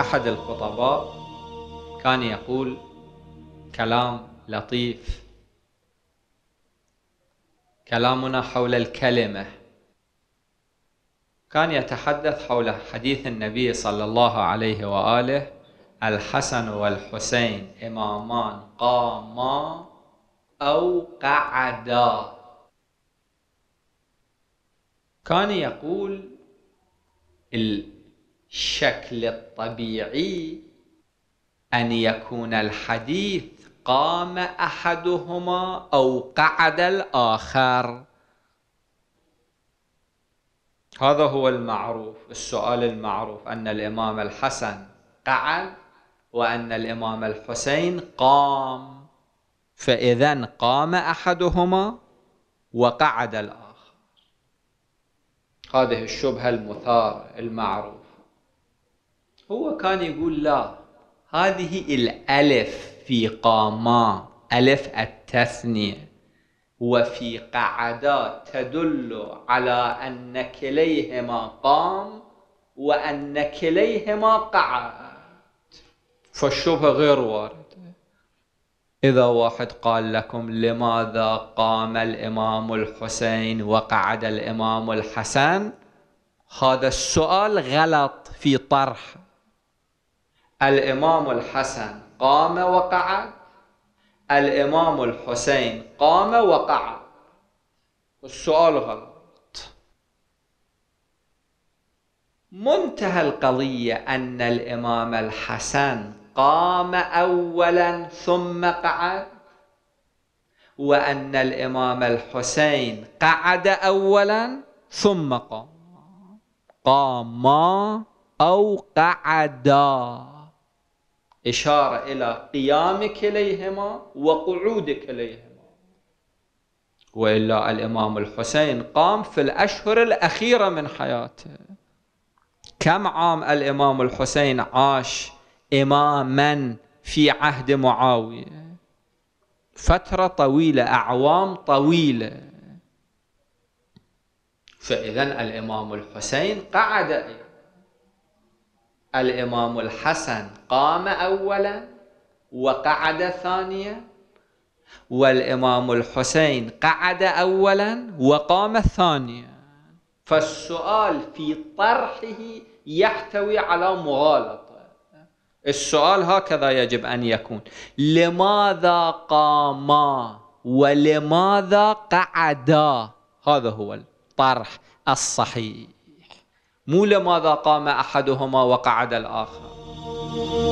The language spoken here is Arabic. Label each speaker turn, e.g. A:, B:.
A: أحد الخطباء كان يقول كلام لطيف كلامنا حول الكلمة كان يتحدث حول حديث النبي صلى الله عليه وآله الحسن والحسين إمامان قاما أو قعدا كان يقول الشكل الطبيعي أن يكون الحديث قام أحدهما أو قعد الآخر هذا هو المعروف السؤال المعروف أن الإمام الحسن قعد وأن الإمام الحسين قام فإذا قام أحدهما وقعد الآخر هذه الشبهة المثار المعروف هو كان يقول لا هذه الألف في قاما ألف التثنية وفي قعدا تدل على أن كليهما قام وأن كليهما قعد فالشبه غير واردة إذا واحد قال لكم لماذا قام الإمام الحسين وقعد الإمام الحسن هذا السؤال غلط في طرح الإمام الحسن قام وقعد الإمام الحسين قام وقعد السؤال غلط منتهى القضية أن الإمام الحسن قام أولا ثم قعد وأن الإمام الحسين قعد أولا ثم قام قاما أو قعدا إشارة إلى قيامك إليهما وقعودك إليهما وإلا الإمام الحسين قام في الأشهر الأخيرة من حياته كم عام الإمام الحسين عاش إماما في عهد معاوية فترة طويلة أعوام طويلة فإذا الإمام الحسين قعد أيضا الإمام الحسن قام أولا وقعد ثانيا والإمام الحسين قعد أولا وقام ثانيا فالسؤال في طرحه يحتوي على مغالطة السؤال هكذا يجب أن يكون لماذا قاما ولماذا قعدا هذا هو الطرح الصحيح مو لماذا قام احدهما وقعد الاخر